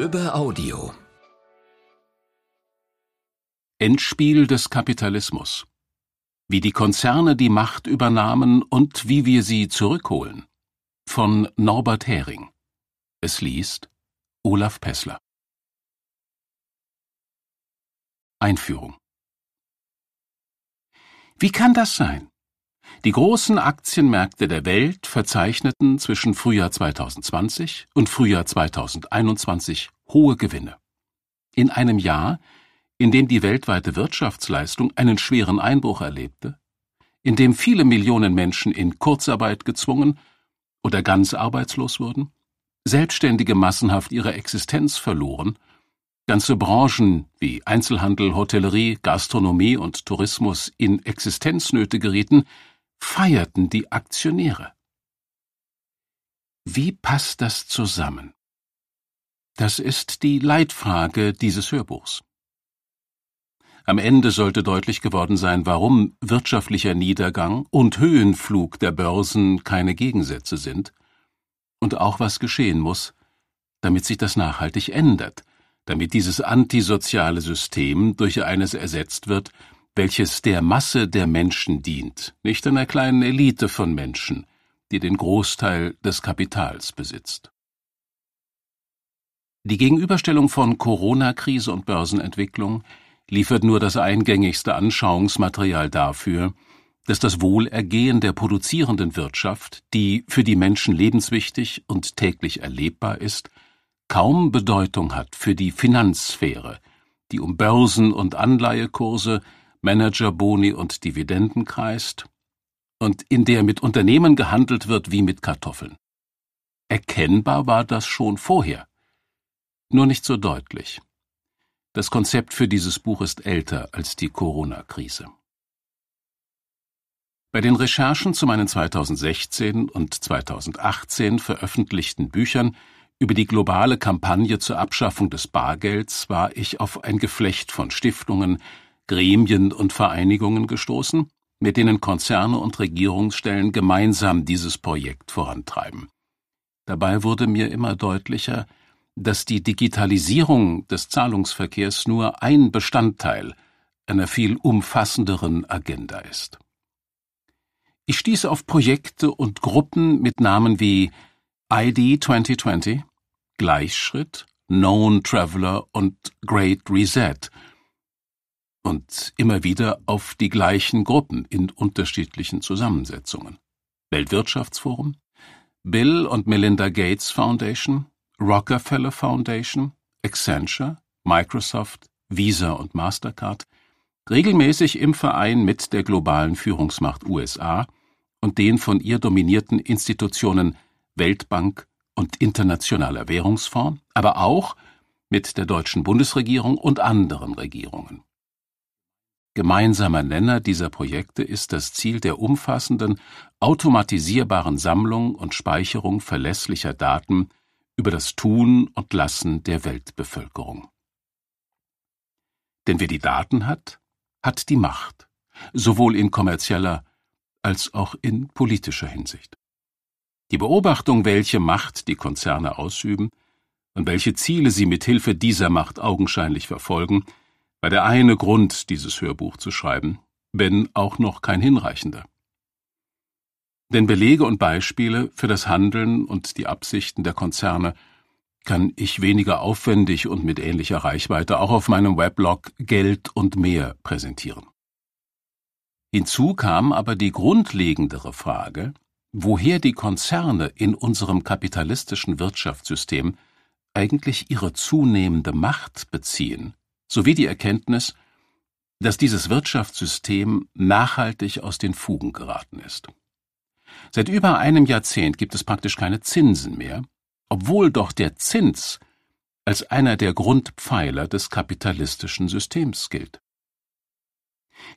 Lübbe Audio Endspiel des Kapitalismus Wie die Konzerne die Macht übernahmen und wie wir sie zurückholen von Norbert Hering Es liest Olaf Pessler Einführung Wie kann das sein? Die großen Aktienmärkte der Welt verzeichneten zwischen Frühjahr 2020 und Frühjahr 2021 hohe Gewinne. In einem Jahr, in dem die weltweite Wirtschaftsleistung einen schweren Einbruch erlebte, in dem viele Millionen Menschen in Kurzarbeit gezwungen oder ganz arbeitslos wurden, Selbstständige massenhaft ihre Existenz verloren, ganze Branchen wie Einzelhandel, Hotellerie, Gastronomie und Tourismus in Existenznöte gerieten, feierten die Aktionäre. Wie passt das zusammen? Das ist die Leitfrage dieses Hörbuchs. Am Ende sollte deutlich geworden sein, warum wirtschaftlicher Niedergang und Höhenflug der Börsen keine Gegensätze sind und auch was geschehen muss, damit sich das nachhaltig ändert, damit dieses antisoziale System durch eines ersetzt wird, welches der Masse der Menschen dient, nicht einer kleinen Elite von Menschen, die den Großteil des Kapitals besitzt. Die Gegenüberstellung von Corona-Krise und Börsenentwicklung liefert nur das eingängigste Anschauungsmaterial dafür, dass das Wohlergehen der produzierenden Wirtschaft, die für die Menschen lebenswichtig und täglich erlebbar ist, kaum Bedeutung hat für die Finanzsphäre, die um Börsen und Anleihekurse, Managerboni und Dividenden kreist und in der mit Unternehmen gehandelt wird wie mit Kartoffeln. Erkennbar war das schon vorher, nur nicht so deutlich. Das Konzept für dieses Buch ist älter als die Corona-Krise. Bei den Recherchen zu meinen 2016 und 2018 veröffentlichten Büchern über die globale Kampagne zur Abschaffung des Bargelds war ich auf ein Geflecht von Stiftungen, Gremien und Vereinigungen gestoßen, mit denen Konzerne und Regierungsstellen gemeinsam dieses Projekt vorantreiben. Dabei wurde mir immer deutlicher, dass die Digitalisierung des Zahlungsverkehrs nur ein Bestandteil einer viel umfassenderen Agenda ist. Ich stieß auf Projekte und Gruppen mit Namen wie ID 2020, Gleichschritt, Known Traveler und Great Reset – und immer wieder auf die gleichen Gruppen in unterschiedlichen Zusammensetzungen. Weltwirtschaftsforum, Bill und Melinda Gates Foundation, Rockefeller Foundation, Accenture, Microsoft, Visa und Mastercard, regelmäßig im Verein mit der globalen Führungsmacht USA und den von ihr dominierten Institutionen Weltbank und Internationaler Währungsfonds, aber auch mit der deutschen Bundesregierung und anderen Regierungen. Gemeinsamer Nenner dieser Projekte ist das Ziel der umfassenden, automatisierbaren Sammlung und Speicherung verlässlicher Daten über das Tun und Lassen der Weltbevölkerung. Denn wer die Daten hat, hat die Macht, sowohl in kommerzieller als auch in politischer Hinsicht. Die Beobachtung, welche Macht die Konzerne ausüben und welche Ziele sie mithilfe dieser Macht augenscheinlich verfolgen, war der eine Grund, dieses Hörbuch zu schreiben, wenn auch noch kein hinreichender. Denn Belege und Beispiele für das Handeln und die Absichten der Konzerne kann ich weniger aufwendig und mit ähnlicher Reichweite auch auf meinem Weblog Geld und mehr präsentieren. Hinzu kam aber die grundlegendere Frage, woher die Konzerne in unserem kapitalistischen Wirtschaftssystem eigentlich ihre zunehmende Macht beziehen sowie die Erkenntnis, dass dieses Wirtschaftssystem nachhaltig aus den Fugen geraten ist. Seit über einem Jahrzehnt gibt es praktisch keine Zinsen mehr, obwohl doch der Zins als einer der Grundpfeiler des kapitalistischen Systems gilt.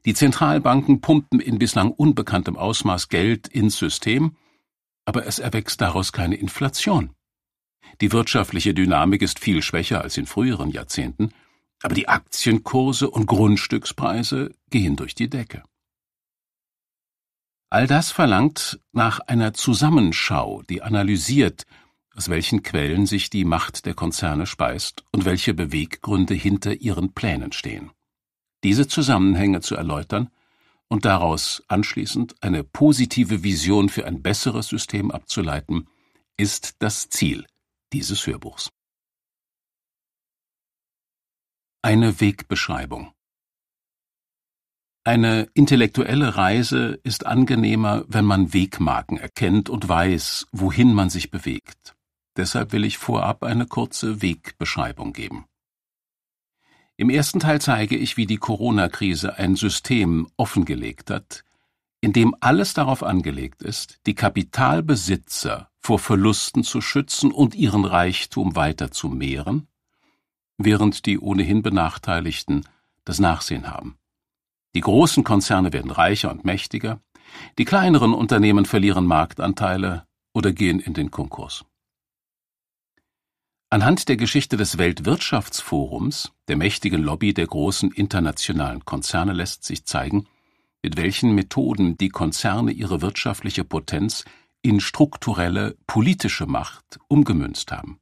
Die Zentralbanken pumpen in bislang unbekanntem Ausmaß Geld ins System, aber es erwächst daraus keine Inflation. Die wirtschaftliche Dynamik ist viel schwächer als in früheren Jahrzehnten, aber die Aktienkurse und Grundstückspreise gehen durch die Decke. All das verlangt nach einer Zusammenschau, die analysiert, aus welchen Quellen sich die Macht der Konzerne speist und welche Beweggründe hinter ihren Plänen stehen. Diese Zusammenhänge zu erläutern und daraus anschließend eine positive Vision für ein besseres System abzuleiten, ist das Ziel dieses Hörbuchs. Eine Wegbeschreibung Eine intellektuelle Reise ist angenehmer, wenn man Wegmarken erkennt und weiß, wohin man sich bewegt. Deshalb will ich vorab eine kurze Wegbeschreibung geben. Im ersten Teil zeige ich, wie die Corona-Krise ein System offengelegt hat, in dem alles darauf angelegt ist, die Kapitalbesitzer vor Verlusten zu schützen und ihren Reichtum weiter zu mehren, während die ohnehin Benachteiligten das Nachsehen haben. Die großen Konzerne werden reicher und mächtiger, die kleineren Unternehmen verlieren Marktanteile oder gehen in den Konkurs. Anhand der Geschichte des Weltwirtschaftsforums, der mächtigen Lobby der großen internationalen Konzerne, lässt sich zeigen, mit welchen Methoden die Konzerne ihre wirtschaftliche Potenz in strukturelle politische Macht umgemünzt haben.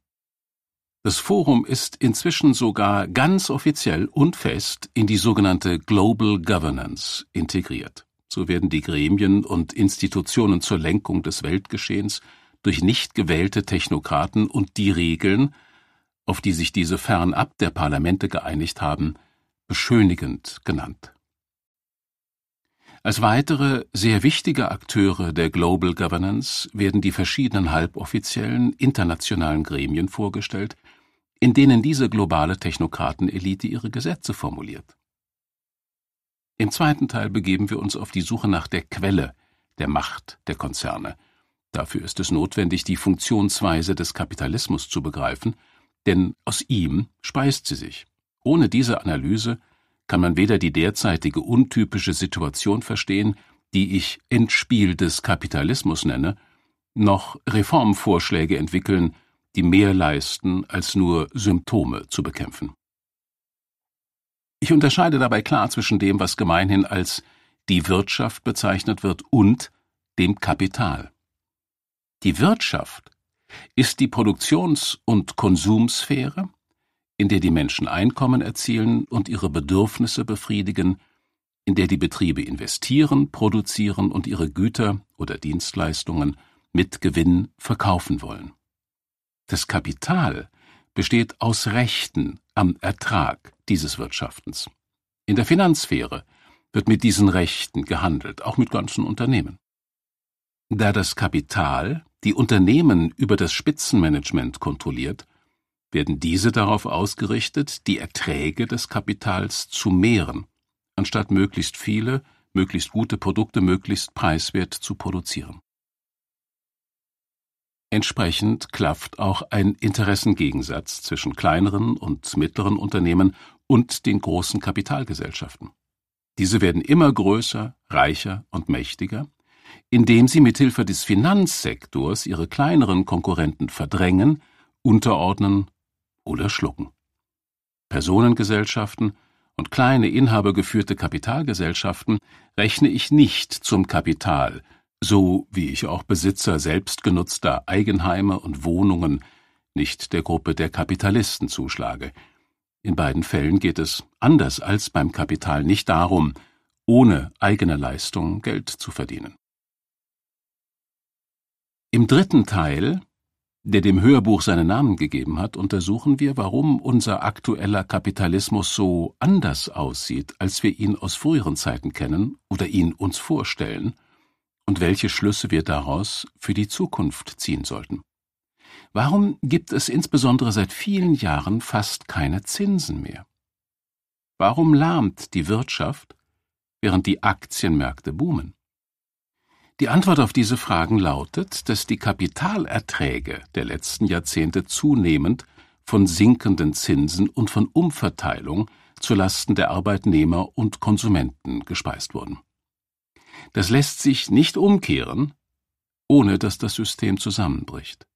Das Forum ist inzwischen sogar ganz offiziell und fest in die sogenannte Global Governance integriert. So werden die Gremien und Institutionen zur Lenkung des Weltgeschehens durch nicht gewählte Technokraten und die Regeln, auf die sich diese fernab der Parlamente geeinigt haben, beschönigend genannt. Als weitere sehr wichtige Akteure der Global Governance werden die verschiedenen halboffiziellen internationalen Gremien vorgestellt, in denen diese globale Technokratenelite ihre Gesetze formuliert. Im zweiten Teil begeben wir uns auf die Suche nach der Quelle der Macht der Konzerne. Dafür ist es notwendig, die Funktionsweise des Kapitalismus zu begreifen, denn aus ihm speist sie sich. Ohne diese Analyse kann man weder die derzeitige untypische Situation verstehen, die ich Endspiel des Kapitalismus nenne, noch Reformvorschläge entwickeln, die mehr leisten, als nur Symptome zu bekämpfen. Ich unterscheide dabei klar zwischen dem, was gemeinhin als die Wirtschaft bezeichnet wird, und dem Kapital. Die Wirtschaft ist die Produktions- und Konsumsphäre, in der die Menschen Einkommen erzielen und ihre Bedürfnisse befriedigen, in der die Betriebe investieren, produzieren und ihre Güter oder Dienstleistungen mit Gewinn verkaufen wollen. Das Kapital besteht aus Rechten am Ertrag dieses Wirtschaftens. In der Finanzsphäre wird mit diesen Rechten gehandelt, auch mit ganzen Unternehmen. Da das Kapital die Unternehmen über das Spitzenmanagement kontrolliert, werden diese darauf ausgerichtet, die Erträge des Kapitals zu mehren, anstatt möglichst viele, möglichst gute Produkte möglichst preiswert zu produzieren. Entsprechend klafft auch ein Interessengegensatz zwischen kleineren und mittleren Unternehmen und den großen Kapitalgesellschaften. Diese werden immer größer, reicher und mächtiger, indem sie mithilfe des Finanzsektors ihre kleineren Konkurrenten verdrängen, unterordnen oder schlucken. Personengesellschaften und kleine inhabergeführte Kapitalgesellschaften rechne ich nicht zum Kapital, so wie ich auch Besitzer selbstgenutzter Eigenheime und Wohnungen nicht der Gruppe der Kapitalisten zuschlage. In beiden Fällen geht es, anders als beim Kapital, nicht darum, ohne eigene Leistung Geld zu verdienen. Im dritten Teil der dem Hörbuch seinen Namen gegeben hat, untersuchen wir, warum unser aktueller Kapitalismus so anders aussieht, als wir ihn aus früheren Zeiten kennen oder ihn uns vorstellen, und welche Schlüsse wir daraus für die Zukunft ziehen sollten. Warum gibt es insbesondere seit vielen Jahren fast keine Zinsen mehr? Warum lahmt die Wirtschaft, während die Aktienmärkte boomen? Die Antwort auf diese Fragen lautet, dass die Kapitalerträge der letzten Jahrzehnte zunehmend von sinkenden Zinsen und von Umverteilung zu Lasten der Arbeitnehmer und Konsumenten gespeist wurden. Das lässt sich nicht umkehren, ohne dass das System zusammenbricht.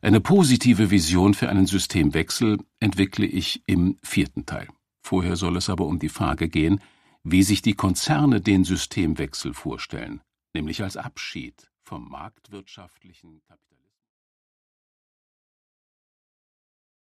Eine positive Vision für einen Systemwechsel entwickle ich im vierten Teil. Vorher soll es aber um die Frage gehen, wie sich die Konzerne den Systemwechsel vorstellen, nämlich als Abschied vom marktwirtschaftlichen Kapitalismus.